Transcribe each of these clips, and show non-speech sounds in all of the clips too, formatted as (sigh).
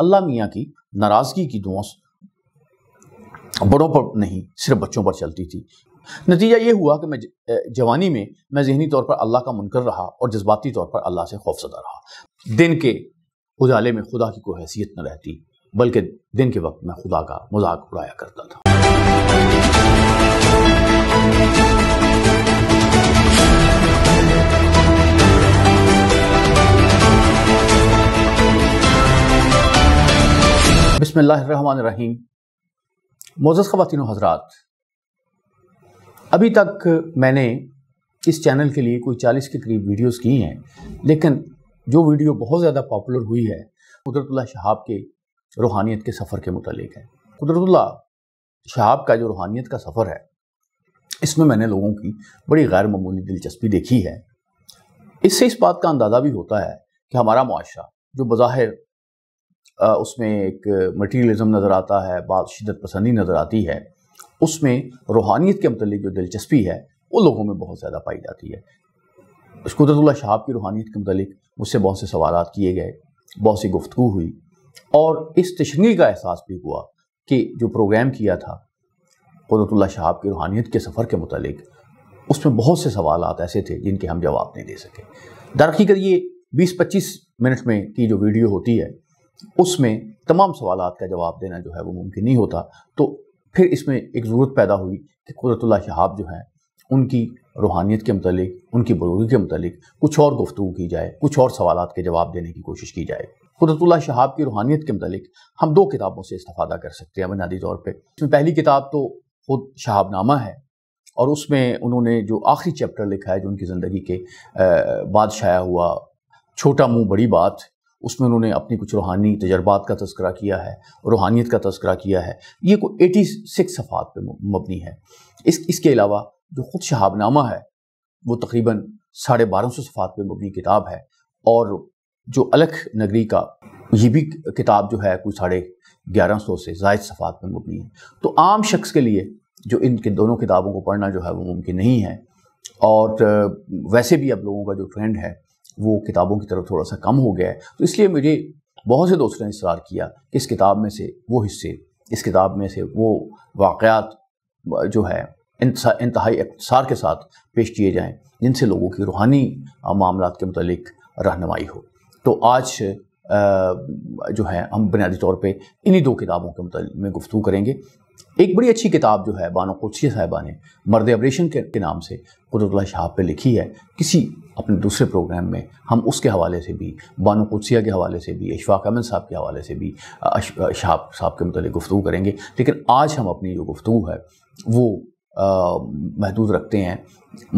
अल्लाह मियाँ की नाराज़गी की दुआ बड़ों पर नहीं सिर्फ बच्चों पर चलती थी नतीजा ये हुआ कि मैं जवानी में मैं जहनी तौर पर अल्लाह का मुनकर रहा और जज्बाती तौर पर अल्लाह से खौफजदा रहा दिन के उजाले में खुदा की कोई हैसियत न रहती बल्कि दिन के वक्त मैं खुदा का मजाक उड़ाया करता था बिसमीम मोज़ ख़वान हजरात अभी तक मैंने इस चैनल के लिए कोई चालीस के करीब वीडियोस की हैं लेकिन जो वीडियो बहुत ज़्यादा पॉपुलर हुई है कुदरतुल्ला शहाब के रूहानियत के सफ़र के मतलब है कुदरतुल्ला शहाब का जो रूहानियत का सफ़र है इसमें मैंने लोगों की बड़ी गैर मामूली दिलचस्पी देखी है इससे इस बात का अंदाज़ा भी होता है कि हमारा मुआरा जो बज़ाहिर उसमें एक मटीरियलिज़म नज़र आता है बात शिदत पसंदी नज़र आती है उसमें रूहानियत के मतलब जो दिलचस्पी है वो लोगों में बहुत ज़्यादा पाई जाती है कुदरतुल्ला शहाब की रूहानियत के मतलब मुझसे बहुत से सवाल किए गए बहुत सी गुफ्तु हुई और इस तशनी का एहसास भी हुआ कि जो प्रोग्राम किया था कुदरतल्ला शहाब की रूहानियत के सफ़र के मतलब उसमें बहुत से सवाल ऐसे थे जिनके हम जवाब नहीं दे सके दरअसल ये बीस पच्चीस मिनट में की जो वीडियो होती है उसमें तमाम सवाल का जवाब देना जो है वो मुमकिन नहीं होता तो फिर इसमें एक ज़रूरत पैदा हुई कि कुदरतुल्ला शहाब जो है उनकी रूहानियत के मतलब उनकी बलूगी के मतलब कुछ और गुफ्तु की जाए कुछ और सवाल के जवाब देने की कोशिश की जाए कुदरतुल्ला शहाब की रूहानियत के मतलब हम दो किताबों से इस्ता कर सकते हैं बुनियादी तौर पर इसमें पहली किताब तो खुद शहाबनामा है और उसमें उन्होंने जो आखिरी चैप्टर लिखा है जो उनकी ज़िंदगी के बाद शाया हुआ छोटा मुँह बड़ी बात उसमें उन्होंने अपनी कुछ रूहानी तजर्बात का तस्करा किया है रूहानियत का तस्करा किया है ये को एटी सिक्स सफ़ात पर मबनी है इस इसके अलावा जो ख़ुद शहाबनामा है वो तकरीबन साढ़े बारह सौ सफ़ात पर मबनी किताब है और जो अलख नगरी का ये भी किताब जो है कोई साढ़े ग्यारह सौ से जायद सफ़ात पर मबनी है तो आम शख्स के लिए जो इनके दोनों किताबों को पढ़ना जो है वो मुमकिन नहीं है और वैसे भी अब लोगों का जो ट्रेंड है वो किताबों की तरफ थोड़ा सा कम हो गया है तो इसलिए मुझे बहुत से दोस्तों ने इसरार किया कि इस किताब में से वो हिस्से इस किताब में से वो वाक़ात जो है इंतहाई इकसार के साथ पेश किए जाएँ जिनसे लोगों की रूहानी मामला के मतलब रहनमाई हो तो आज जो है हम बुनियादी तौर पर इन्हीं दो किताबों के मतलब में गुफ्तू करेंगे एक बड़ी अच्छी किताब जो है बानो कुदसी साहिबा ने मर्द अब्रेशन के, के नाम से कुदरतुल्ला शाह पे लिखी है किसी अपने दूसरे प्रोग्राम में हम उसके हवाले से भी बानो कुदसिया के हवाले से भी अशफाक अमन साहब के हवाले से भी शाह साहब के मतलब गुफ्तु करेंगे लेकिन आज हम अपनी जो गुफ्तु है वो महदूद रखते हैं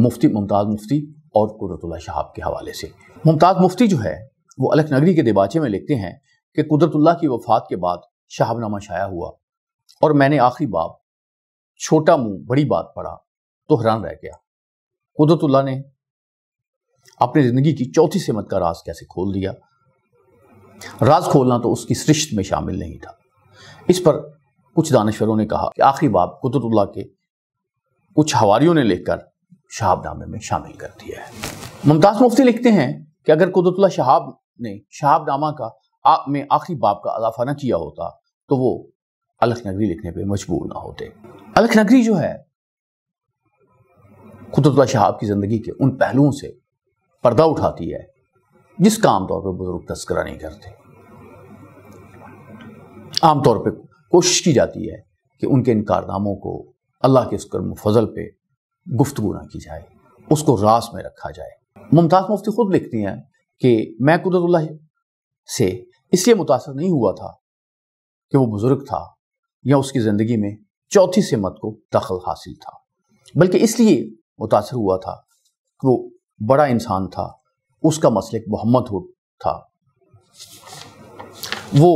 मुफ्ती मुमताज़ मुफ्ती और कुदरतुल्ला शाहब के हवाले से मुमताज़ मुफ्ती जो है वो अलख नगरी के दिबाचे में लिखते हैं कि कुदरतुल्ला की वफ़ात के बाद शाहबनामा शाया हुआ और मैंने आखिरी बाप छोटा मुंह बड़ी बात पढ़ा तो हैरान रह गया कुदरतुल्ला ने अपनी जिंदगी की चौथी सिमत का राज कैसे खोल दिया राज खोलना तो उसकी सृष्ट में शामिल नहीं था इस पर कुछ दानश्वरों ने कहा कि आखिरी बाप कुदरतुल्ला के कुछ हवारियों ने लेकर शहाबनामे में शामिल कर दिया है मुमताज मुफ्ती लिखते हैं कि अगर कुदरतुल्ला शहाब ने शहाबनामा का आप में आखिरी बाप का अजाफा न किया होता तो वो अलखनगरी लिखने पे मजबूर ना होते अलखनगरी जो है कुतुबला शहाब की ज़िंदगी के उन पहलुओं से पर्दा उठाती है जिसका आमतौर पर बुज़ुर्ग तस्करा नहीं करते आमतौर पर कोशिश की जाती है कि उनके इन कारनामों को अल्लाह के उस कर्म फजल पर गुफ्तु ना की जाए उसको रास में रखा जाए मुमताज़ मुफ्ती खुद लिखती हैं कि मैं कुदरतुल्लाह से इसलिए मुतासर नहीं हुआ था कि वो बुज़ुर्ग था या उसकी ज़िंदगी में चौथी सिमत को दखल हासिल था बल्कि इसलिए मुतासर हुआ था कि वो बड़ा इंसान था उसका मसलक मोहम्मद हो था वो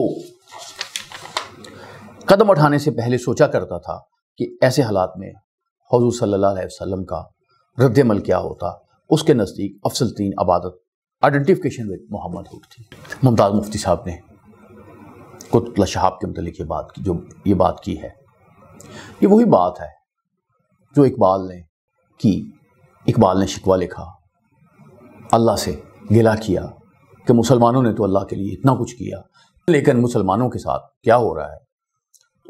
कदम उठाने से पहले सोचा करता था कि ऐसे हालात में हजू सल्ला वसम का रद्दमल क्या होता उसके नज़दीक अफसल तीन आबादत आइडेंटिफिकेशन विद मोहम्मद हुड थी मुमताज़ मुफ्ती साहब ने कुतला शहाब के मतलब ये बात की जो ये बात की है ये वही बात है जो इकबाल ने की इकबाल ने शिकवा लिखा अल्लाह से गिला किया कि मुसलमानों ने तो अल्लाह के लिए इतना कुछ किया लेकिन मुसलमानों के साथ क्या हो रहा है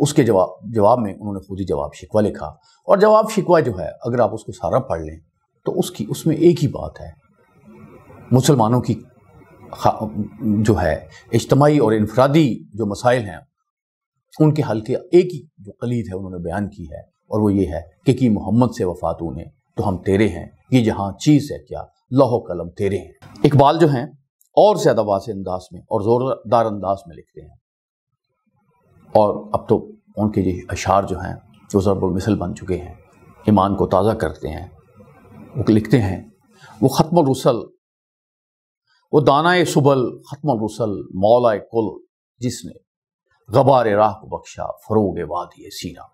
उसके जवाब जवाब में उन्होंने खुद ही जवाब शिकवा लिखा और जवाब शिकवा जो है अगर आप उसको सारा पढ़ लें तो उसकी उसमें एक ही बात है मुसलमानों की जो है इज्तमाही और इनफरादी जो मसाइल हैं उनके हल के एक ही जो कलीद है उन्होंने बयान की है और वो ये है कि की मोहम्मद से वफात उन्हें तो हम तेरे हैं ये जहाँ चीज़ है क्या लाहो कलम तेरे हैं इकबाल जो हैं और ज़्यादा वास अंदाज में और ज़ोरदार अंदाज में लिखते हैं और अब तो उनके ये अशार जो हैं वो ज़रबुलमिसल बन चुके हैं ईमान को ताज़ा करते हैं वो लिखते हैं वो ख़त्म रसल वो दाना सुबल ख़त्म रसल मौला कुल जिसने गबार राह को बख्शा फरोग वादी सीना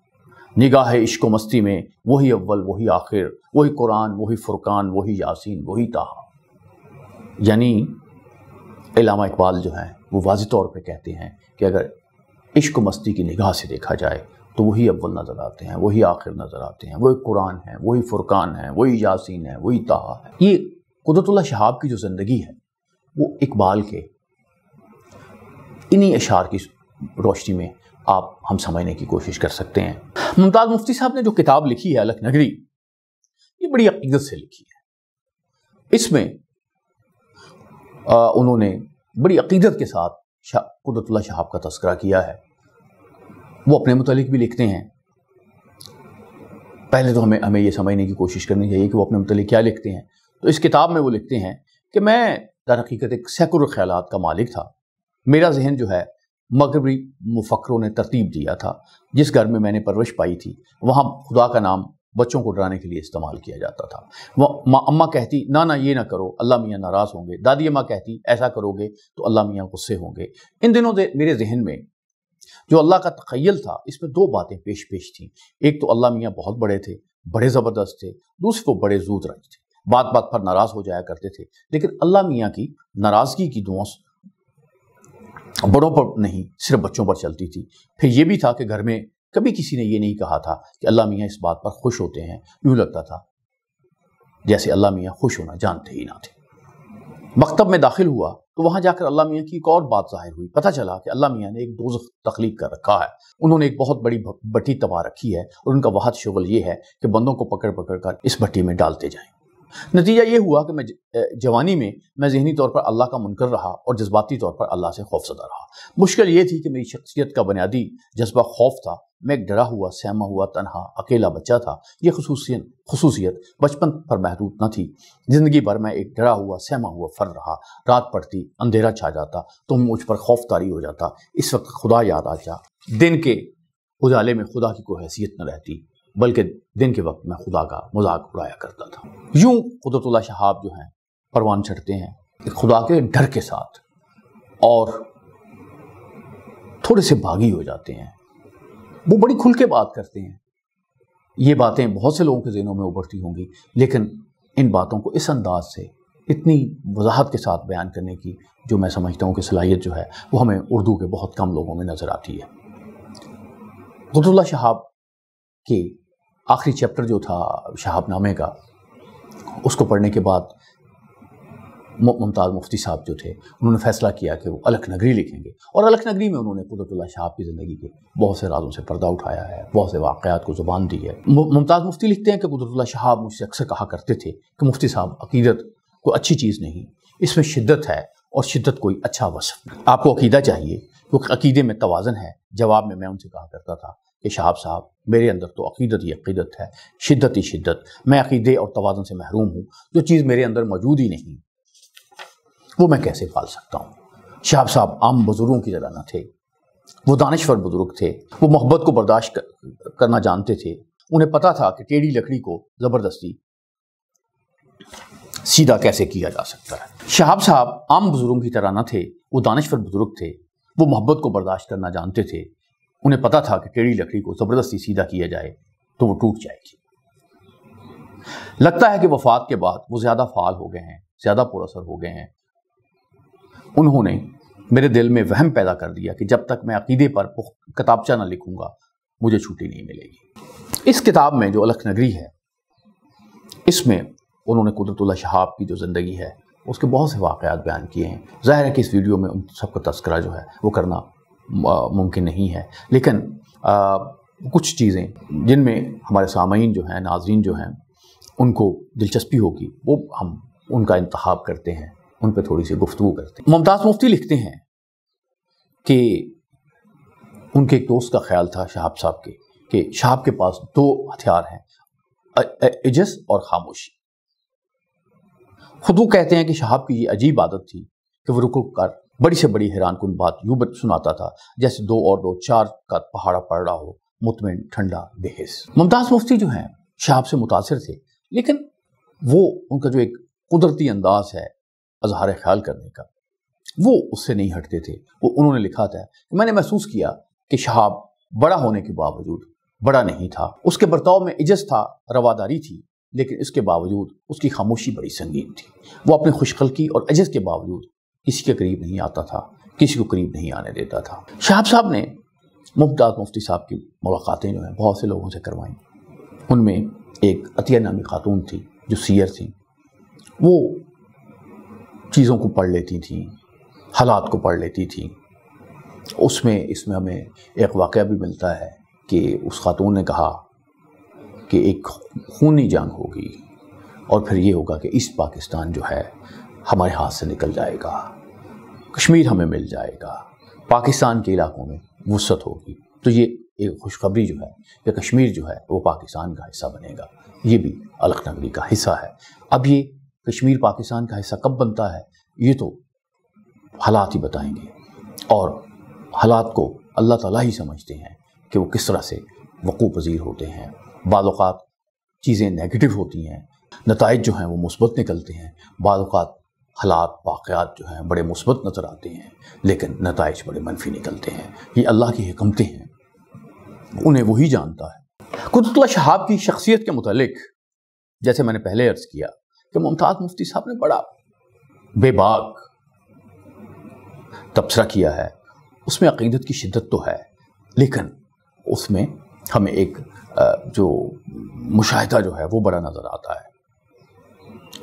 निगाह इश्क मस्ती में वही अव्वल वही आखिर वही कुरान वही फुरकान वही यासीन वही ताहा यानी इलामा इकबाल जो हैं वो वाज तौर पे कहते हैं कि अगर इश्क मस्ती की निगाह से देखा जाए तो वही अव्वल नज़र आते हैं वही आखिर नज़र आते हैं वही कुरान है वही फुरकान है वही यासीन है वही ताहा है ये कुदरतुल्ला शहाब की जो ज़िंदगी है वो इकबाल के इन्हीं अशार की रोशनी में आप हम समझने की कोशिश कर सकते हैं मुमताज़ मुफ्ती साहब ने जो किताब लिखी है अलग नगरी ये बड़ी अकीदत से लिखी है इसमें आ, उन्होंने बड़ी अकीदत के साथ शा, कुदतुल्ला शहाब का तस्करा किया है वो अपने मतलब भी लिखते हैं पहले तो हमें हमें यह समझने की कोशिश करनी चाहिए कि वो अपने मतलब क्या लिखते हैं तो इस किताब में वो लिखते हैं कि मैं दर हकीकत एक सैकुलर ख्याल का मालिक था मेरा जहन जो है मगरबी मुफक्रों ने तरतीब दिया था जिस घर में मैंने परवरिश पाई थी वहाँ खुदा का नाम बच्चों को डराने के लिए इस्तेमाल किया जाता था वह माँ अम्मा कहती ना ना ये ना करो अल्लाह मियाँ नाराज़ होंगे दादी अम्मा कहती ऐसा करोगे तो अल्लाह मियाँ गुस्से होंगे इन दिनों दे, मेरे जहन में जो अल्लाह का तखयल था इसमें दो बातें पेश पेश थीं एक तो अल्लाह मियाँ बहुत बड़े थे बड़े ज़बरदस्त थे दूसरे वो बड़े जूद राज थे बात बात पर नाराज हो जाया करते थे लेकिन अल्लाह मियाँ की नाराज़गी की दुआ बड़ों पर नहीं सिर्फ बच्चों पर चलती थी फिर यह भी था कि घर में कभी किसी ने यह नहीं कहा था कि अल्लाह मियाँ इस बात पर खुश होते हैं यूँ लगता था जैसे अल्लाह मियाँ खुश होना जानते ही ना थे मकतब में दाखिल हुआ तो वहाँ जाकर अल्लाह मियाँ की एक और बात जाहिर हुई पता चला कि अल्लाह मियाँ ने एक दो तख्लीक कर रखा है उन्होंने एक बहुत बड़ी भट्टी तबाह रखी है और उनका वाहत शुगल ये है कि बंदों को पकड़ पकड़ कर इस भट्टी में डालते जाएं नतीजा ये हुआ कि मैं जवानी में मैं जहनी तौर पर अल्लाह का मुनकर रहा और जज्बाती तौर पर अल्लाह से खौफजदा रहा मुश्किल ये थी कि मेरी शख्सियत का बुनियादी जज्बा खौफ था मैं एक डरा हुआ सहमा हुआ तनहा अकेला बच्चा था यह खसूसियत खसूसियत बचपन पर महदूद न थी ज़िंदगी भर मैं एक डरा हुआ सहमा हुआ फर रहा रात पड़ती अंधेरा छा जाता तो मुझ पर खौफ तारी हो जाता इस वक्त खुदा याद आ जा दिन के उजाले में खुदा की कोई हैसियत न रहती बल्कि दिन के वक्त मैं खुदा का मजाक उड़ाया करता था यूं कुदरतुल्ला शहाब जो हैं परवान चढ़ते हैं खुदा के डर के साथ और थोड़े से भागी हो जाते हैं वो बड़ी खुल के बात करते हैं ये बातें बहुत से लोगों के जहनों में उभरती होंगी लेकिन इन बातों को इस अंदाज से इतनी वजाहत के साथ बयान करने की जो मैं समझता हूँ कि सलाहियत जो है वो हमें उर्दू के बहुत कम लोगों में नज़र आती है कुदुल्ला शहाब के आखिरी चैप्टर जो था शहाबनामे का उसको पढ़ने के बाद मुमताज़ मुफ्ती साहब जो थे उन्होंने फैसला किया कि वो अलख नगरी लिखेंगे और अलख नगरी में उन्होंने कुदरतल्ला शाह की ज़िंदगी के बहुत से राजों से पर्दा उठाया है बहुत से वाक़ात को ज़ुबान दी है मुमताज़ मुफ्ती लिखते हैं कि कुदरतुल्ला शाह मुझसे अक्सर कहा करते थे कि मुफ्ती साहब अकीदत कोई अच्छी चीज़ नहीं इसमें शिद्दत है और शिद्दत कोई अच्छा वसफ आपको अकीदा चाहिए क्योंकि अकीदे में तोज़न है जवाब में मैं उनसे कहा करता था कि शहाब साहब मेरे अंदर तो अकीदत ही अकीदत है शिद्दत ही शिद्दत मैं अकीदे और तोज़न से महरूम हूँ जो चीज़ मेरे अंदर मौजूद ही नहीं वो मैं कैसे पाल सकता हूँ शहाब साहब आम बुज़ुर्गों की तरह न थे वो दानश्वर बुज़ुर्ग थे वो मोहब्बत को बर्दाश्त करना जानते थे उन्हें पता था कि टेढ़ी लकड़ी को ज़बरदस्ती सीधा कैसे किया जा सकता है शहाब साहब आम बुज़ुर्गों की तरह न थे वो दानश्वर बुज़ुर्ग थे वो मोहब्बत को बर्दाश्त करना जानते थे उन्हें पता था कि टेढ़ी लकड़ी को ज़बरदस्ती सीधा किया जाए तो वो टूट जाएगी लगता है कि वफात के बाद वो ज़्यादा फाल हो गए हैं ज़्यादा पुरअसर हो गए हैं उन्होंने मेरे दिल में वहम पैदा कर दिया कि जब तक मैं अकीदे पर किताबचा ना लिखूँगा मुझे छुट्टी नहीं मिलेगी इस किताब में जो अलख नगरी है इसमें उन्होंने कुदरतुल्ला शहाब की जो ज़िंदगी है उसके बहुत से वाक़ात बयान किए हैं ज़ाहिर है कि इस वीडियो में उन सबका तस्करा जो है वो करना मुमकिन नहीं है लेकिन आ, कुछ चीज़ें जिनमें हमारे सामीन जो हैं नाजरीन जो हैं उनको दिलचस्पी होगी वो हम उनका इंतहा करते हैं उन पर थोड़ी सी गुफ्तु करते हैं मुमताज़ मुफ्ती लिखते हैं कि उनके एक दोस्त का ख्याल था शहाब साहब के कि शहाब के पास दो हथियार हैं एजस और खामोशी खुद वो कहते हैं कि शहाब की ये अजीब आदत थी कि वो रुक कर बड़ी से बड़ी हैरान कन बात यूं सुनाता था जैसे दो और दो चार का पहाड़ा पड़ रहा हो मुतमिन ठंडा बेहस मुमताज़ मुफ्ती जो हैं शहाब से मुतासर थे लेकिन वो उनका जो एक कुदरती अंदाज है अजहार ख्याल करने का वो उससे नहीं हटते थे वो उन्होंने लिखा था कि मैंने महसूस किया कि शहाब बड़ा होने के बावजूद बड़ा नहीं था उसके बर्ताव में इजस था रवादारी थी लेकिन इसके बावजूद उसकी खामोशी बड़ी संगीन थी वो अपनी खुशखलकी और अजस के बावजूद किसी के करीब नहीं आता था किसी को करीब नहीं आने देता था शाहब साहब ने मुमताज़ मुफ्ती साहब की मुलाकातें जो हैं बहुत से लोगों से करवाईं उनमें एक अतिया नामी खातून थी जो सीयर थी वो चीज़ों को पढ़ लेती थी हालात को पढ़ लेती थी उसमें इसमें हमें एक वाक़ भी मिलता है कि उस खातून ने कहा कि एक खूनी जंग होगी और फिर ये होगा कि इस पाकिस्तान जो है हमारे हाथ से निकल जाएगा कश्मीर हमें मिल जाएगा पाकिस्तान के इलाकों में वसत होगी तो ये एक खुशखबरी जो है कि कश्मीर जो है वो पाकिस्तान का हिस्सा बनेगा ये भी अलग नगरी का हिस्सा है अब ये कश्मीर पाकिस्तान का हिस्सा कब बनता है ये तो हालात ही बताएंगे और हालात को अल्लाह ताला ही समझते हैं कि वो किस तरह से वक़ू पजीर होते हैं बाज़ात चीज़ें नेगेटिव होती हैं नतज जो हैं वो मुस्बत निकलते हैं बाज़ात हालात वाक़ात जो हैं बड़े मुस्बत नज़र आते हैं लेकिन नतज बड़े मनफी निकलते हैं ये अल्लाह की हकमतें हैं उन्हें वही जानता है कुतुतला शहाब की शख्सियत के मतलब जैसे मैंने पहले अर्ज़ किया कि मुमताज़ मुफ्ती साहब ने बड़ा बेबाक तबसरा किया है उसमें अकीदत की शिद्दत तो है लेकिन उसमें हमें एक जो मुशाह जो है वो बड़ा नज़र आता है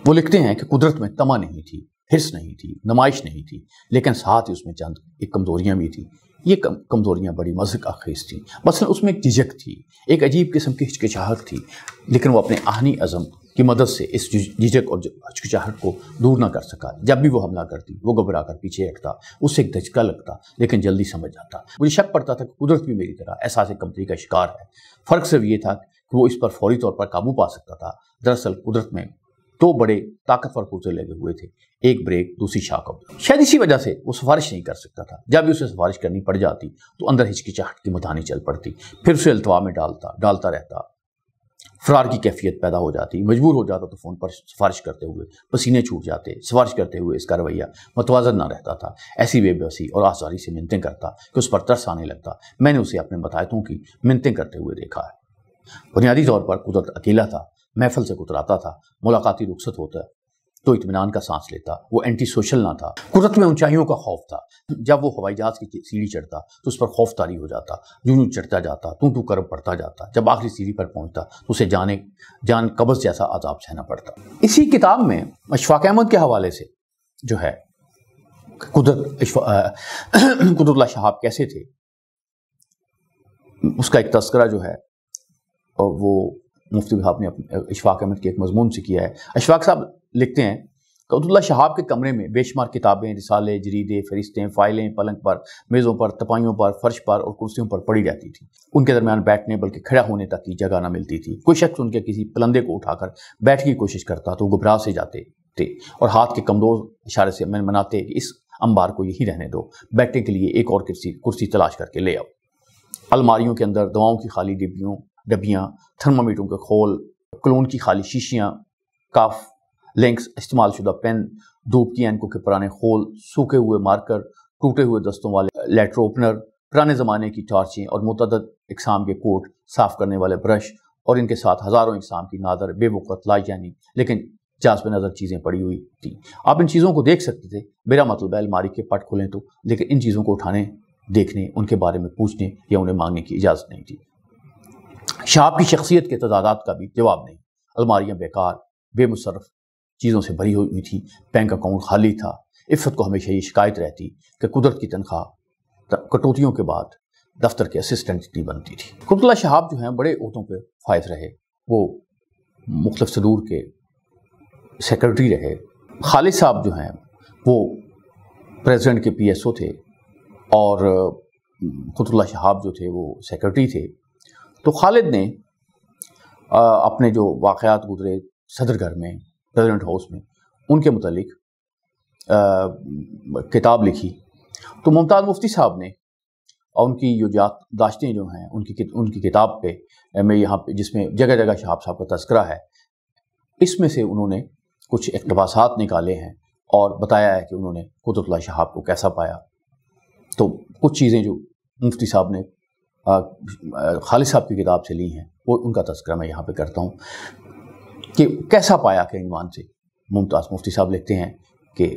वो लिखते हैं कि कुदरत में तमा नहीं थी हिस्स नहीं थी नुमाइश नहीं थी लेकिन साथ ही उसमें चंद एक कमज़ोरियाँ भी थी ये कम कमज़ोरियाँ बड़ी मजहक खेज थी बस उसमें एक झिझक थी एक अजीब किस्म की हिचकिचाहट थी लेकिन वो अपने आहनी अज़म की मदद से इस झिझक और हिचकिचाहट को दूर ना कर सका जब भी वो हमला करती वो घबरा कर पीछे हटता उससे एक धचका लगता लेकिन जल्दी समझ जाता मुझे शक पड़ता था कि कुदरत भी मेरी तरह एहसास कमतरी का शिकार है फ़र्क सिर्फ ये था कि वो इस पर फौरी तौर पर काबू पा सकता था दरअसल कुदरत में दो बड़े ताकतवर कोचे लगे हुए थे एक ब्रेक दूसरी शाख शायद इसी वजह से वो सिफारिश नहीं कर सकता था जब भी उसे सिफारिश करनी पड़ जाती तो अंदर हिचकिचाहट की मधानी चल पड़ती फिर उसे अल्तवा में डालता डालता रहता फरार की कैफियत पैदा हो जाती मजबूर हो जाता तो फ़ोन पर सिफारिश करते हुए पसीने छूट जाते सिफारिश करते हुए इसका रवैया मतवाजन ना रहता था ऐसी बेबसी और आसारी से मिनतें करता कि उस पर तरस आने लगता मैंने उसे अपने बतायतों की मिनतें करते हुए देखा है बुनियादी तौर पर कुदरत अकेला था महफल से कुतराता था मुलाकाती रुखसत होता तो इतमान का सांस लेता वो एंटी सोशल ना था कुरत में ऊंचाइयों का खौफ था जब वो हवाई जहाज़ की सीढ़ी चढ़ता तो उस पर खौफ तारी हो जाता यूं यूं चढ़ता जाता तू तू करब पड़ता जाता जब आखिरी सीढ़ी पर पहुंचता तो उसे जाने जान कबस जैसा आजाब सहना पड़ता इसी किताब में अशफाक अहमद के हवाले से जो है कुदरत (clears throat) कुदरतुल्ला शहाब कैसे थे उसका एक तस्करा जो है वो मुफ्ती साहब ने अशफाक अहमद के एक मजमून से किया है अशफाक साहब लिखते हैं कदुल्ला शहाब के कमरे में बेशुमार किताबें रिसाले जरीदे फरिश्तें फाइलें पलंग पर मेज़ों पर तपाइयों पर फर्श पर और कुर्सियों पर पड़ी रहती थी उनके दरमियान बैठने बल्कि खड़ा होने तक की जगह न मिलती थी कोई शख्स उनके किसी पलंदे को उठाकर बैठ की कोशिश करता तो घबरा से जाते थे और हाथ के कमजोर इशारे से मैं मनाते कि इस अंबार को यही रहने दो बैठने के लिए एक और कुर्सी कुर्सी तलाश करके ले आओ अलमारियों के अंदर दवाओं की खाली डिब्बियों डबियाँ थर्मामीटरों के खोल क्लोन की खाली शीशियाँ काफ लिंक्स इस्तेमाल शुदा पेन धूप की एनकों के पुराने खोल सूखे हुए मार्कर टूटे हुए दस्तों वाले लेटर ओपनर पुराने ज़माने की टॉर्चें और मतदद इकसाम के कोट साफ करने वाले ब्रश और इनके साथ हज़ारों इकसाम की नादर बेवकत लाई जानी लेकिन जासब नज़र चीज़ें पड़ी हुई थी आप इन चीज़ों को देख सकते थे मेरा मतलब है अलमारी के पट खुलें तो लेकिन इन चीज़ों को उठाने देखने उनके बारे में पूछने या उन्हें मांगने की इजाज़त नहीं थी शाह की शख्सियत के तदादात का भी जवाब नहीं अलमारियाँ बेकार बेमसरफ चीज़ों से भरी हुई थी बैंक अकाउंट खाली था इफ़त को हमेशा ये शिकायत रहती कि कुदरत की तनख्वाह कटौतियों के बाद दफ्तर के असिस्टेंट नहीं बनती थी कुतला शहाब जो हैं बड़े अहदों पर फायज रहे वो मुख्तफ सदूर के सेक्रेटरी रहे खालिद साहब जो हैं वो प्रेसिडेंट के पीएसओ थे और कुतुल्ला शहाब जो थे वो सेक्रेटरी थे तो खालिद ने आ, अपने जो वाक़ात गुजरे सदर घर में प्रेजिडेंट हाउस में उनके मतलब किताब लिखी तो मुमताज़ मुफ्ती साहब ने और उनकी जो दाश्तें जो हैं उनकी उनकी किताब पे मैं यहाँ पे जिसमें जगह जगह शहाब साहब का तस्करा है इसमें से उन्होंने कुछ इकतबास निकाले हैं और बताया है कि उन्होंने कुतुतला शहाब को कैसा पाया तो कुछ चीज़ें जो मुफ्ती साहब ने खालिद साहब की किताब से ली हैं वो उनका तस्करा मैं यहाँ पे करता हूँ कि कैसा पाया के ईमान से मुमताज़ मुफ्ती साहब लिखते हैं कि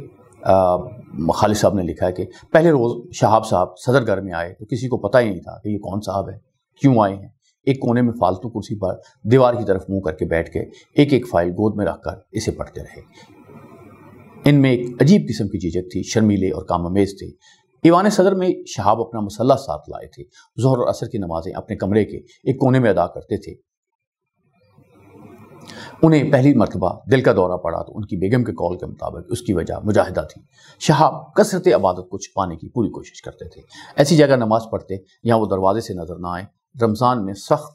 खालिद साहब ने लिखा है कि पहले रोज़ शहाब साहब सदर घर में आए तो किसी को पता ही नहीं था कि ये कौन साहब है क्यों आए हैं एक कोने में फालतू कुर्सी पर दीवार की तरफ मुंह करके बैठ के एक एक फाइल गोद में रखकर इसे पढ़ते रहे इनमें एक अजीब किस्म की झिझक थी शर्मीले और काम थे ईवान सदर में शहाब अपना मसल्ला साथ लाए थे जहर और असर की नमाजें अपने कमरे के एक कोने में अदा करते थे उन्हें पहली मरतबा दिल का दौरा पड़ा तो उनकी बेगम के कॉल के मुताबिक उसकी वजह मुजाहिदा थी शहाब कसरत आबादत को छुपाने की पूरी कोशिश करते थे ऐसी जगह नमाज पढ़ते यहाँ वो दरवाजे से नजर ना आए रमज़ान में सख्त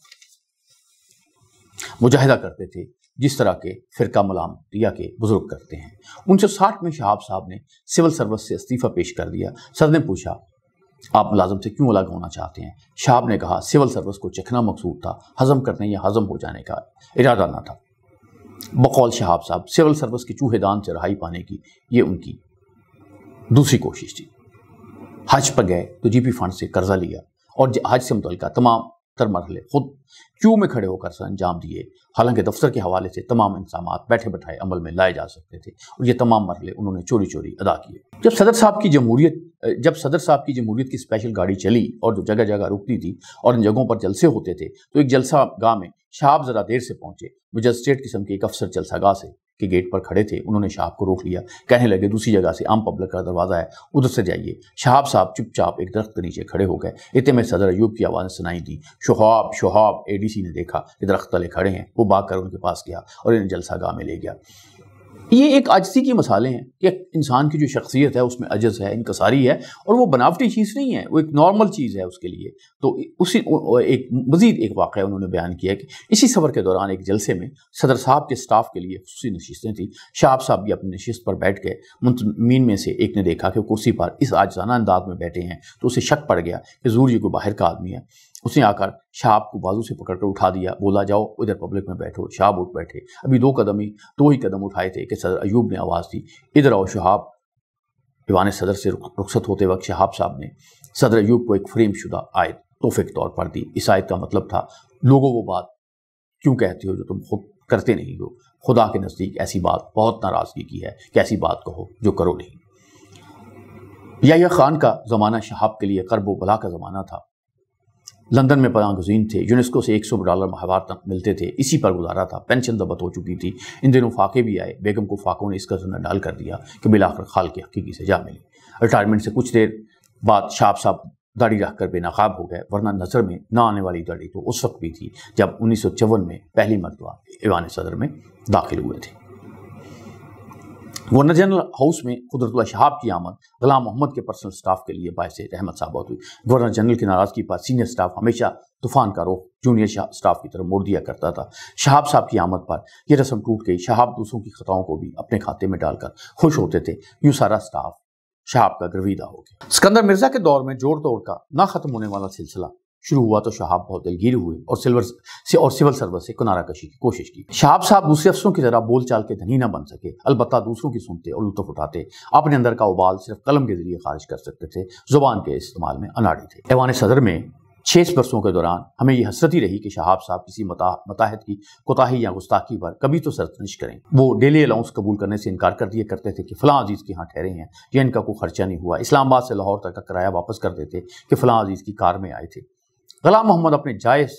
मुजाहिदा करते थे जिस तरह के फ़िरका मलामतिया के बुज़ुर्ग करते हैं उनसे साठ में शहाब साहब ने सिविल सर्विस से इस्तीफ़ा पेश कर दिया सर ने पूछा आप मुलाजम से क्यों अलग होना चाहते हैं शाहब ने कहा सिविल सर्विस को चखना मकसूद था हज़म करने या हज़म हो जाने का इरादा ना था बकौल शहाब साहब सिविल सर्विस के चूहेदान से रहाई पाने की ये उनकी दूसरी कोशिश थी हज पर गए तो जी पी फंड से कर्जा लिया और हज से मुतल तमाम पत्थर मार खुद क्यू में खड़े होकर अंजाम दिए हालांकि दफ्तर के हवाले से तमाम इंसाम बैठे बैठाए अमल में लाए जा सकते थे और ये तमाम मरहले उन्होंने चोरी चोरी अदा किए जब सदर साहब की जमहूरियत जब सदर साहब की जमहूरियत की स्पेशल गाड़ी चली और जो जगह जगह रुकती थी और इन जगहों पर जलसे होते थे तो एक जलसा गाह में शाह ज़रा देर से पहुंचे मजिस्ट्रेट किस्म के एक अफसर जलसागाह से के गेट पर खड़े थे उन्होंने शाहब को रोक लिया कहने लगे दूसरी जगह से आम पब्लिक का दरवाज़ा है उधर से जाइए शहाब साहब चुपचाप एक दरख्त के नीचे खड़े हो गए इतने में सदर अयूब की आवाज़ सुनाई दी शहाब शहाब एडीसी ने देखा कि दरख्त तले खड़े हैं वो भाग कर उनके पास गया और इन्हें जलसा गाह में ले गया ये एक अजसी की मसाले हैं कि इंसान की जो शख्सियत है उसमें अजस है इनकसारी है और वो बनावटी चीज़ नहीं है वो एक नॉर्मल चीज़ है उसके लिए तो उसी एक मजीद एक वाक़ उन्होंने बयान किया कि इसी सफ़र के दौरान एक जलसे में सदर साहब के स्टाफ के लिए खसूसी नशस्तें थी शाहब साहब भी अपनी नशस्त पर बैठ गए मुंतमीन में से एक ने देखा कि कुर्सी पर इस आजाना अंदाज में बैठे हैं तो उसे शक पड़ गया कि जूर जी को बाहर का आदमी है उसने आकर शाह को बाजू से पकड़कर उठा दिया बोला जाओ उधर पब्लिक में बैठो शाहब उठ बैठे अभी दो कदम ही दो ही कदम उठाए थे कि सदर अयूब ने आवाज़ दी इधर आओ शहाब दीवान सदर से रुखसत होते वक्त शहाब साहब ने सदर अयूब को एक फ्रेम शुदा आयत तोहफे के तौर पर दी इस आयत का मतलब था लोगों वो बात क्यों कहते हो जो तुम खुद करते नहीं हो खुदा के नज़दीक ऐसी बात बहुत नाराज़गी की है कि ऐसी बात कहो जो करो नहीं या खान का ज़माना शहाब के लिए करब बला का ज़माना था लंदन में पदान गुजीन थे यूनेस्को से 100 डॉलर माहवार तक मिलते थे इसी पर गुजारा था पेंशन दबत हो चुकी थी इन दिनों फाके भी आए बेगम को फाकों ने इसका जिंदा डाल कर दिया कि बिलाकर खाल की हकीकी सजा मिली रिटायरमेंट से कुछ देर बाद शाप साहब दाढ़ी रख कर बेनकाब हो गए वरना नजर में ना आने वाली दाढ़ी तो उस वक्त भी थी जब उन्नीस में पहली मरतबा ईवान सदर में दाखिल हुए थे गवर्नर जनरल हाउस में कुदरतुल्ला शहाब की आमद गुलाम मोहम्मद के पर्सनल स्टाफ के लिए बायस रहमत साबित हुई गवर्नर जनरल की नाराज़गी पर सीनियर स्टाफ हमेशा तूफान का रोख जूनियर स्टाफ की तरफ मोड़ दिया करता था शहाब साहब की आमद पर यह रस्म टूट गई शहाब दूसरों की खताओं को भी अपने खाते में डालकर खुश होते थे यूँ सारा स्टाफ शहाब का गर्विदा हो गया सिकंदर मिर्जा के दौर में जोड़ तोड़ का ना खत्म होने वाला सिलसिला शुरू हुआ तो शहाब बहुत दिलगिर हुए और सिल्वर से और सिविल सर्विस से किनारा कशी की कोशिश की शहाब साहब दूसरे अफसरों की तरह बोल चाल के धनी न बन सके अलबत् दूसरों की सुनते और लुत्फ उठाते अपने अंदर का उबाल सिर्फ कलम के जरिए खारिज कर सकते थे जुबान के इस्तेमाल में अनाडे थे ऐवान सदर में छः बरसों के दौरान हमें यह हसरत ही रही कि शहाब साहब किसी मता, मताहत की कोताही या गुस्ताखी पर कभी तो सरतनिश करें वो डेली अलाउंस कबूल करने से इनकार कर दिया करते थे कि फ़लाँ अजीज़ के यहाँ ठहरे हैं या इनका कोई खर्चा नहीं हुआ इस्लामाबाद से लाहौर तक का किराया वापस कर देते कि फ़लाँ अजीज़ की कार में आए थे गलाम मोहम्मद अपने जायज़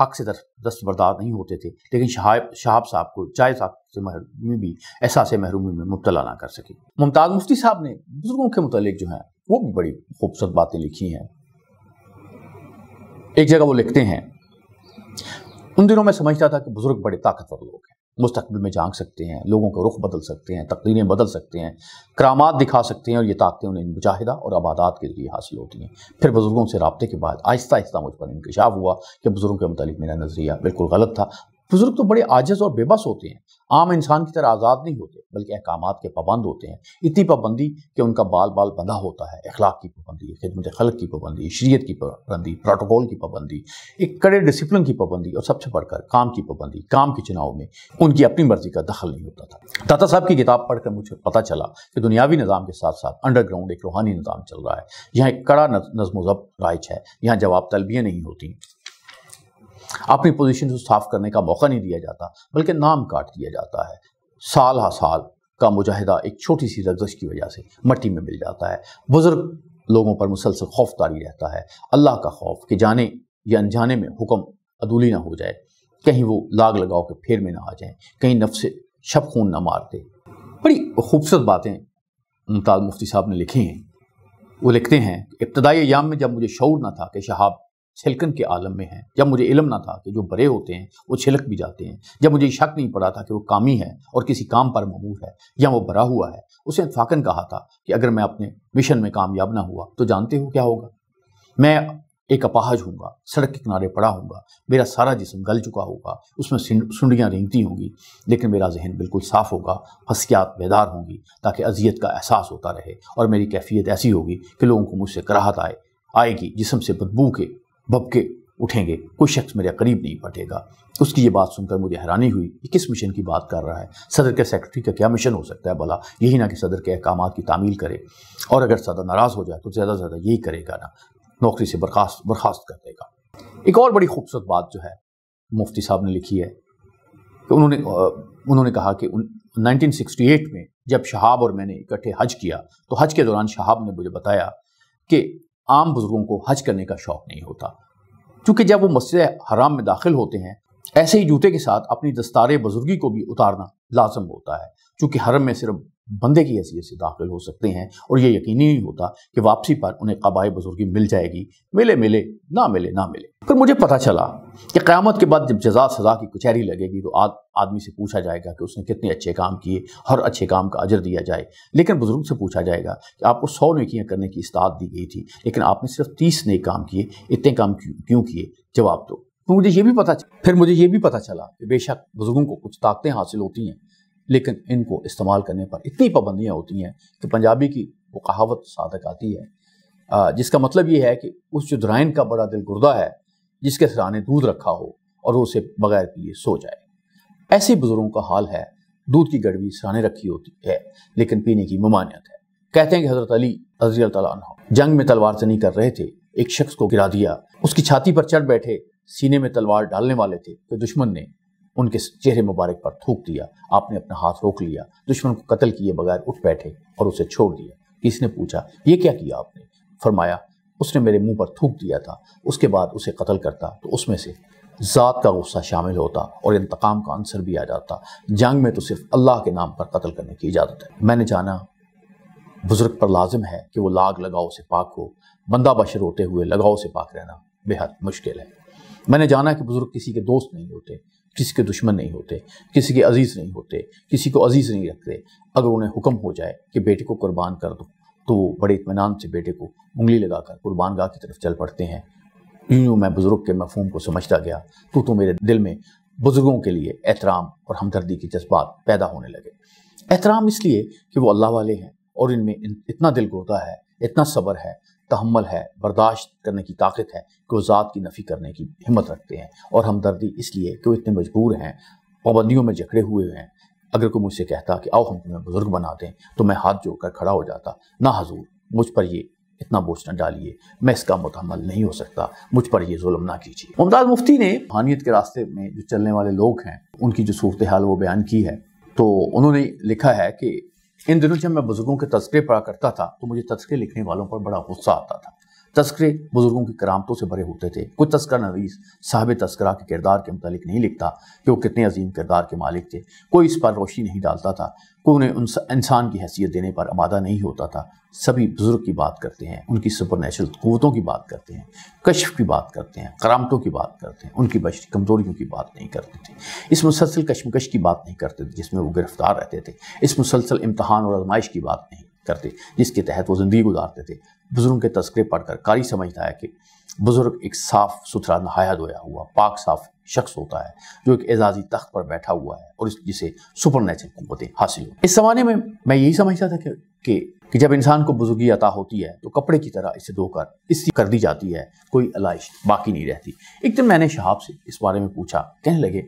हक से दस्तबरदार नहीं होते थे लेकिन शहाब शहाब साहब को जायज़ हक से महरूमी भी एहसास महरूमी में मुबतला ना कर सके मुमताज़ मुफ्ती साहब ने बुज़ुर्गों के मतलब जो है वो भी बड़ी खूबसूरत बातें लिखी हैं एक जगह वो लिखते हैं उन दिनों में समझता था कि बुज़ुर्ग बड़े ताकतवर लोग हैं मुस्तबिल में झांक सकते हैं लोगों का रुख बदल सकते हैं तकरीरें बदल सकते हैं क्रामात दिखा सकते हैं और ये ताकतें उन्हें मुजाहिदा और आबादात के जरिए हासिल होती हैं फिर बुज़ुर्गों से रबते के बाद आहिस्ता आहिस्ता मुझ पर इंकशाफ हुआ कि बुज़ुर्गों के मतलब मेरा नज़रिया बिल्कुल गलत था बुजुर्ग तो बड़े आजज और बेबस होते हैं आम इंसान की तरह आज़ाद नहीं होते बल्कि अहकाम के पाबंद होते हैं इतनी पाबंदी कि उनका बाल बाल बंधा होता है अखलाक की पाबंदी खिदमत खलक की पाबंदी शरीत की पाबंदी प्रोटोकॉल की पाबंदी एक कड़े डिसिप्लिन की पाबंदी और सबसे बढ़कर काम की पाबंदी काम के चुनाव में उनकी अपनी मर्जी का दखल नहीं होता था दाता साहब की किताब पढ़कर मुझे पता चला कि दुनियावी निज़ाम के साथ साथ अंडरग्राउंड एक रूहानी निज़ाम चल रहा है यहाँ एक कड़ा नज्म ज़ब्त राइज है यहाँ जवाब तलबियाँ नहीं होती अपनी पोजीशन को साफ करने का मौका नहीं दिया जाता बल्कि नाम काट दिया जाता है साल हा साल का मुजाहिदा एक छोटी सी रगजश की वजह से मट्टी में मिल जाता है बुज़ुर्ग लोगों पर मुसलसल खौफ तारी रहता है अल्लाह का खौफ कि जाने या अनजाने में हुक्म अदूली ना हो जाए कहीं वो लाग लगाओ के फेर में ना आ जाए कहीं नफ शब खून ना मार दे बड़ी खूबसूरत बातें मुमताज़ मुफ्ती साहब ने लिखी हैं वो लिखते हैं इब्तदाई याम में जब मुझे शौर ना था कि शहाब छिलकन के आलम में है जब मुझे इलम ना था कि जो बड़े होते हैं वो छिलक भी जाते हैं जब मुझे शक नहीं पड़ा था कि वो कामी है और किसी काम पर ममूर है या वो बड़ा हुआ है उसे फाकन कहा था कि अगर मैं अपने मिशन में कामयाब ना हुआ तो जानते हो क्या होगा मैं एक अपाहज हूँगा सड़क के किनारे पड़ा होगा मेरा सारा जिसम गल चुका होगा उसमें सुंडियाँ रेंगती होंगी लेकिन मेरा जहन बिल्कुल साफ़ होगा फसकियात बेदार होंगी ताकि अजियत का एहसास होता रहे और मेरी कैफियत ऐसी होगी कि लोगों को मुझसे कराहत आए आएगी जिसम से बदबू के बबके उठेंगे कोई शख्स मेरे करीब नहीं बटेगा उसकी ये बात सुनकर मुझे हैरानी हुई कि किस मिशन की बात कर रहा है सदर के सेक्रेटरी का क्या मिशन हो सकता है भला यही ना कि सदर के अहकाम की तामील करे और अगर सदर नाराज़ हो जाए तो ज़्यादा से ज़्यादा यही करेगा ना नौकरी से बर्खास्त बर्खास्त कर देगा एक और बड़ी खूबसूरत बात जो है मुफ्ती साहब ने लिखी है कि उन्होंने उन्होंने कहा कि सिक्सटी एट में जब शहाब और मैंने इकट्ठे हज किया तो हज के दौरान शहाब ने मुझे बताया कि आम बुज़ुर्गों को हज करने का शौक़ नहीं होता क्योंकि जब वो मस्जिद हराम में दाखिल होते हैं ऐसे ही जूते के साथ अपनी दस्तार बुजुर्गी को भी उतारना लाजम होता है क्योंकि हरम में सिर्फ बंदे की हैसियत से दाखिल हो सकते हैं और ये यकीनी नहीं होता कि वापसी पर उन्हें कबाए बुजुर्गी मिल जाएगी मिले मिले ना मिले ना मिले फिर मुझे पता चला कि क़्यामत के बाद जब जजा सजा की कचहरी लगेगी तो आद, आदमी से पूछा जाएगा कि उसने कितने अच्छे काम किए हर अच्छे काम का अजर दिया जाए लेकिन बुज़ुर्ग से पूछा जाएगा कि आपको सौ नकियाँ करने की इस्ताद दी गई थी लेकिन आपने सिर्फ तीस नए काम किए इतने काम क्यों किए जवाब दो तो मुझे ये भी पता फिर मुझे ये भी पता चला कि बेशक बुज़ुर्गों को कुछ ताकतें हासिल होती हैं लेकिन इनको इस्तेमाल करने पर इतनी पाबंदियाँ होती हैं कि पंजाबी की वो कहावत सादक आती है जिसका मतलब ये है कि उस जुदराइन का बड़ा दिल गुर्दा है जिसके सराने दूध रखा हो और वो उसे बगैर पिए सो जाए ऐसे बुजुर्गों का हाल है दूध की गड़वी सराने रखी होती है लेकिन पीने की ममानियत है कहते हैं कि हजरत अली तला जंग में तलवार से नहीं कर रहे थे एक शख्स को गिरा दिया उसकी छाती पर चढ़ बैठे सीने में तलवार डालने वाले थे कि दुश्मन ने उनके चेहरे मुबारक पर थूक दिया आपने अपना हाथ रोक लिया दुश्मन को कत्ल किए बगैर उठ बैठे और उसे छोड़ दिया किसने पूछा ये क्या किया आपने फरमाया उसने मेरे मुंह पर थूक दिया था उसके बाद उसे कत्ल करता तो उसमें से ज़ात का गुस्सा शामिल होता और इंतकाम का आंसर भी आ जाता जंग में तो सिर्फ अल्लाह के नाम पर कत्ल करने की इजाज़त है मैंने जाना बुज़ुर्ग पर लाजम है कि वो लाग लगाओ से पाक हो बंदा बशर होते हुए लगाओ से पाक रहना बेहद मुश्किल है मैंने जाना कि बुज़ुर्ग किसी के दोस्त नहीं होते किसी के दुश्मन नहीं होते किसी के अजीज़ नहीं होते किसी को अजीज़ नहीं रखते अगर उन्हें हुक्म हो जाए कि बेटे को कुर्बान कर दो तो वो बड़े इतमान से बेटे को उंगली लगाकर कुर्बान गाह की तरफ चल पड़ते हैं यूँ यूँ मैं बुज़ुर्ग के मफहम को समझता गया तो तो मेरे दिल में बुज़ुर्गों के लिए एहतराम और हमदर्दी के जज्बात पैदा होने लगे एहतराम इसलिए कि वो अल्लाह वाले हैं और इनमें इतना दिल गोता है इतना सब्र है तहमल है बर्दाश्त करने की ताकत है कि वो ज़ात की नफ़ी करने की हिम्मत रखते हैं और हमदर्दी इसलिए कि वो इतने मजबूर हैं पाबंदियों में जकड़े हुए हैं अगर कोई मुझसे कहता कि आओ हम तुम्हें बुज़ुर्ग बना दें तो मैं हाथ जोड़कर खड़ा हो जाता ना हजूर मुझ पर ये इतना बोझ न डालिए मैं इसका मुतमल नहीं हो सकता मुझ पर यह जुलम ना कीजिए मुमताज़ मुफ्ती ने हानियत के रास्ते में जो चलने वाले लोग हैं उनकी जो सूरत हाल वो बयान की है तो उन्होंने लिखा है कि इन दिनों जब मैं बुजुर्गों के तस्करे पढ़ा करता था तो मुझे तस्करे लिखने वालों पर बड़ा गुस्सा आता था तस्करे बुजुर्गों की करामतों से भरे होते थे कोई तस्कर नवीस साहब तस्करा के किरदार के मतलब नहीं लिखता कि वो कितने अजीम किरदार के मालिक थे कोई इस पर रोशनी नहीं डालता था कोई उन्हें इंसान की हैसियत देने पर आमादा नहीं होता था सभी बुजुर्ग की बात करते हैं उनकी सुपर नेचुरल क़वतों की बात करते हैं कशफ की बात करते हैं करामतों की बात करते हैं उनकी बशरी कमज़ोरियों की बात नहीं करते थे इस मुसलसल कशमकश की बात नहीं करते थे जिसमें वो गिरफ्तार रहते थे इस मुसलसल इम्तहान और आजमाइश की बात नहीं करते जिसके तहत वो ज़िंदगी गुजारते थे बुजुर्ग के तस्करे पढ़कर कारी समझता है कि बुज़ुर्ग एक साफ़ सुथरा नहाया धोया हुआ पाक साफ शख्स होता है जो एक एजाजी तख्त पर बैठा हुआ है और जिसे सुपर नेचुरल कुतें हासिल हों इस ज़माने में मैं यही समझता था कि कि, कि जब इंसान को बुजुर्गी अता होती है तो कपड़े की तरह इसे धोकर इसी कर दी जाती है कोई अलाइश बाकी नहीं रहती एक दिन मैंने शहाब से इस बारे में पूछा कहने लगे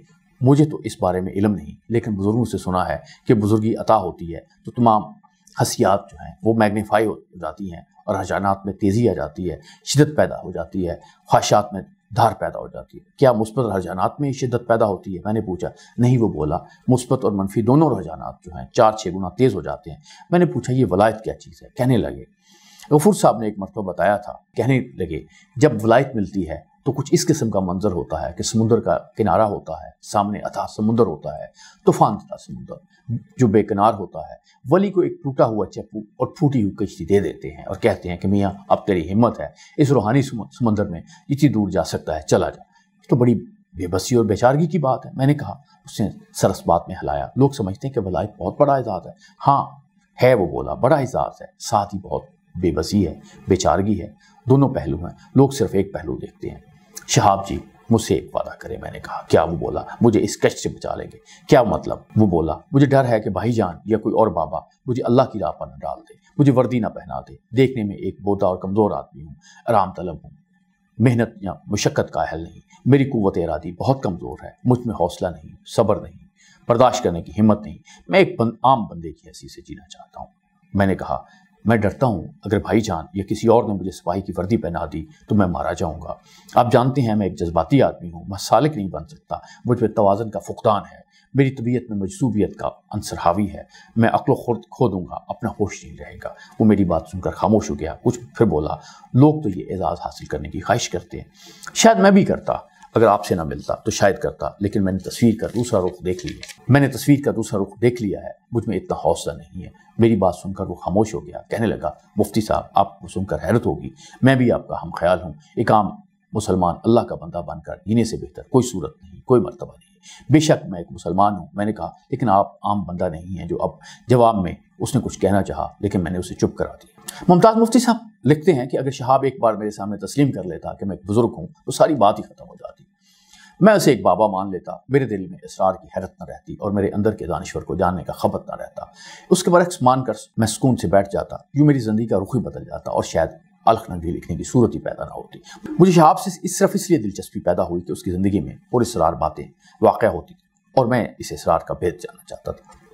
मुझे तो इस बारे में इलम नहीं लेकिन बुज़ुर्गों से सुना है कि बुज़ुर्गी अता होती है तो तमाम हसियात जो हैं वो मैग्नीफाई हो जाती हैं और हजानात में तेज़ी आ जाती है शिदत पैदा हो जाती है ख्वाहिशात में धार पैदा हो जाती है क्या मुस्बत रुझानात में शिदत पैदा होती है मैंने पूछा नहीं वो बोला मुस्बत और मनफी दोनों रुझानात जो हैं चार छः गुना तेज़ हो जाते हैं मैंने पूछा ये वलायत क्या चीज़ है कहने लगे गफूर साहब ने एक मरतबा बताया था कहने लगे जब वलायत मिलती है तो कुछ इस किस्म का मंजर होता है कि समुंदर का किनारा होता है सामने अथा समुद्र होता है तूफान तथा समुद्र जो बेकनार होता है वली को एक टूटा हुआ चप्पू और फूटी हुई कश्ती दे देते हैं और कहते हैं कि मियाँ अब तेरी हिम्मत है इस रूहानी समंदर में इतनी दूर जा सकता है चला जा तो बड़ी बेबसी और बेचारगी की बात है मैंने कहा उसने सरस बात में हिलाया लोग समझते हैं कि भला एक बहुत बड़ा एजाज है हाँ है वो बोला बड़ा एजाज है साथ ही बहुत बेबसी है बेचारगी है दोनों पहलू हैं लोग सिर्फ एक पहलू देखते हैं शहाब जी मुझसे एक वादा करें मैंने कहा क्या वो बोला मुझे इस कष्ट से बचा लेंगे क्या मतलब वो बोला मुझे डर है कि भाईजान या कोई और बाबा मुझे अल्लाह की राह पर न डाल दे मुझे वर्दी ना पहना दे देखने में एक बोधा और कमज़ोर आदमी हूँ आराम तलब हूँ मेहनत या मुशक्क़त का अहल नहीं मेरी क़वत इरादी बहुत कमज़ोर है मुझ में हौसला नहीं सब्र नहीं बर्दाश्त करने की हिम्मत नहीं मैं एक आम बंदे की हैसी से जीना चाहता हूँ मैंने कहा मैं डरता हूँ अगर भाई जान या किसी और ने मुझे सिपाही की वर्दी पहना दी तो मैं मारा जाऊँगा आप जानते हैं मैं एक जज्बाती आदमी हूँ मैं सालिक नहीं बन सकता मुझ पर तोज़न का फुकदान है मेरी तबीयत में मजसूबियत का अंसर हावी है मैं अकल खुर्द खो दूंगा अपना होश नहीं रहेगा वो मेरी बात सुनकर खामोश हो गया कुछ फिर बोला लोग तो ये एजाज़ हासिल करने की ख्वाहिश करते हैं शायद मैं भी करता अगर आपसे ना मिलता तो शायद करता लेकिन मैंने तस्वीर का दूसरा रुख देख लिया मैंने तस्वीर का दूसरा रुख देख लिया है मुझ में इतना हौसला नहीं है मेरी बात सुनकर वो खामोश हो गया कहने लगा मुफ्ती साहब आपको सुनकर हैरत होगी मैं भी आपका हम ख्याल हूँ एक आम मुसलमान अल्लाह का बंदा बनकर जीने से बेहतर कोई सूरत नहीं कोई मरतबा नहीं बेशक मैं एक मुसलमान हूँ मैंने कहा लेकिन आप आम बंदा नहीं है जो अब जवाब में उसने कुछ कहना चाहा लेकिन मैंने उसे चुप करा दिया मुमताज़ मुफ्ती साहब लिखते हैं कि अगर शहाब एक बार मेरे सामने तस्लीम कर लेता कि मैं एक बुज़ुर्ग हूँ तो सारी बात ही ख़त्म हो जाती मैं उसे एक बाबा मान लेता मेरे दिल में इसरार की हैरत न रहती और मेरे अंदर के दानश्वर को जानने का खपत न रहता उसके बरक्स मानकर मैं सुकून से बैठ जाता यूँ मेरी ज़िंदगी का रुख ही बदल जाता और शायद नगरी लिखने की सूरत ही पैदा ना होती मुझे शहाब से इस सिर्फ इसलिए दिलचस्पी पैदा हुई कि उसकी ज़िंदगी में इसरार बातें वाक़ होती और मैं इस इसरार का भेद जानना चाहता था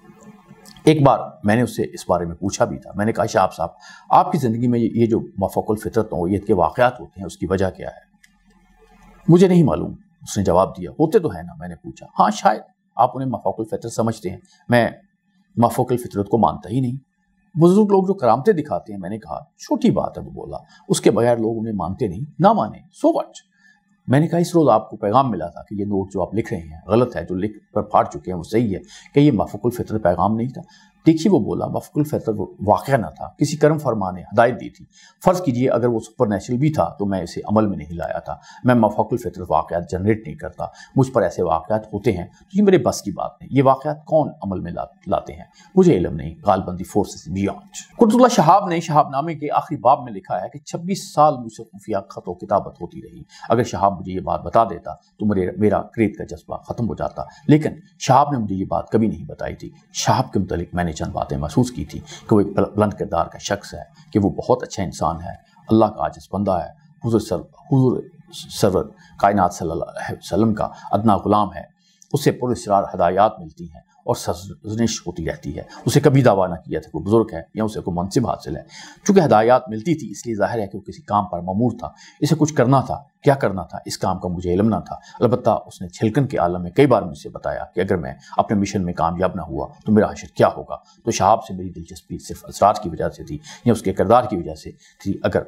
एक बार मैंने उससे इस बारे में पूछा भी था मैंने कहा शाह साहब आपकी ज़िंदगी में ये जो मफ़ोकुल फितरत ये के वाक़ात होते हैं उसकी वजह क्या है मुझे नहीं मालूम उसने जवाब दिया होते तो है ना मैंने पूछा हाँ शायद आप उन्हें मफ़ोकुल फितरत समझते हैं मैं मफ़ोकुल फितरत को मानता ही नहीं बुजुर्ग लोग जो करामते दिखाते हैं मैंने कहा छोटी बात है वो बोला उसके बगैर लोग उन्हें मानते नहीं ना माने सो वट मैंने कहा इस रोज़ आपको पैगाम मिला था कि ये नोट जो आप लिख रहे हैं गलत है जो लिख पर फाड़ चुके हैं वो सही है कि ये माफुकुल फितर पैगाम नहीं था देखिए वो बोला मफकुल फैसल वाक़ ना था किसी कर्म फरमा ने हदायत दी थी फ़र्ज़ कीजिए अगर वो सुपर नेचुरल भी था तो मैं इसे अमल में नहीं लाया था मैं मफकुल फतरत वाक़ात जनरेट नहीं करता मुझ पर ऐसे वाक़ात होते हैं तो ये मेरे बस की बात नहीं ये वाक़ात कौन अमल में ला, लाते हैं मुझे इलम नहीं गालबंदी फोर्सेस बियॉन्ड कुतुल्ला शहाब ने शहाबनामे के आखिरी बाब में लिखा है कि छब्बीस साल मुझसे खुफिया खत व किताबत होती रही अगर शहाब मुझे ये बात बता देता तो मेरे मेरा क्रेत का जज्बा ख़त्म हो जाता लेकिन शहाब ने मुझे ये बात कभी नहीं बताई थी शहाब के मतलब मैंने मैंने चंद बातें महसूस की थी कि वो एक बुलंद किरदार का शख्स है कि वो बहुत अच्छा इंसान है अल्लाह का आजिज बंदा है हुजूर सर हुजूर सरवर कायनात सल्लल्लाहु अलैहि वसल्लम का अदना ग़ुलाम है उससे पुरसरार हदायत मिलती हैं और सरजनिश होती रहती है उसे कभी दावा ना किया था कोई बुजुर्ग है या उसे कोई मनसिब हासिल है चूँकि हदायत मिलती थी इसलिए जाहिर है कि वो किसी काम पर ममूर था इसे कुछ करना था क्या करना था इस काम का मुझे इलम ना था अलबत् उसने छिलकन के आलम में कई बार मुझसे बताया कि अगर मैं अपने मिशन में कामयाब ना हुआ तो मेरा हशर क्या होगा तो शहाब से मेरी दिलचस्पी सिर्फ असरात की वजह से थी या उसके किरदार की वजह से थी अगर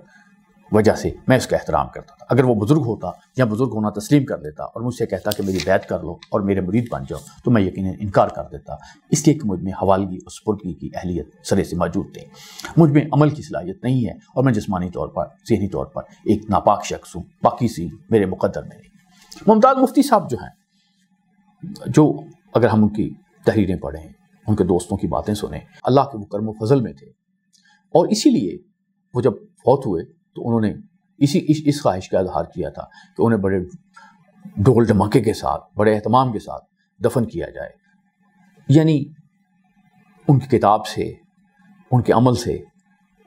वजह से मैं उसका एहतराम करता था अगर वो बुज़ुर्ग होता या बुज़ुर्ग होना तस्लीम कर देता और मुझसे कहता कि मेरी बैत कर लो और मेरे मुरीद बन जाओ तो मैं यकीन इनकार कर देता इसलिए कि मुझ में हवालगी और सपुर्दगी की अहलियत सरे से मौजूद थी मुझ में अमल की सलाहियत नहीं है और मैं जिसमानी तौर पर जहनी तौर पर एक नापाक शख्स हूँ बाकी सी मेरे मुकदर में नहीं मुमताज़ मुफ्ती साहब जो हैं जो अगर हम उनकी तहरीरें पढ़ें उनके दोस्तों की बातें सुने अल्लाह के मुकरम फजल में थे और इसीलिए वो जब फौत हुए तो उन्होंने इसी इस इस ख्वाहिश का इजहार किया था कि उन्हें बड़े ढोल धमाके के साथ बड़े अहतमाम के साथ दफन किया जाए यानी उनकी किताब से उनके अमल से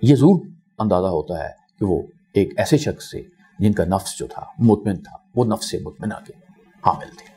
ये ज़रूर अंदाज़ा होता है कि वो एक ऐसे शख्स से जिनका नफ्स जो था मुतमिन था वो नफ्स से मुतमिन के हामिल थे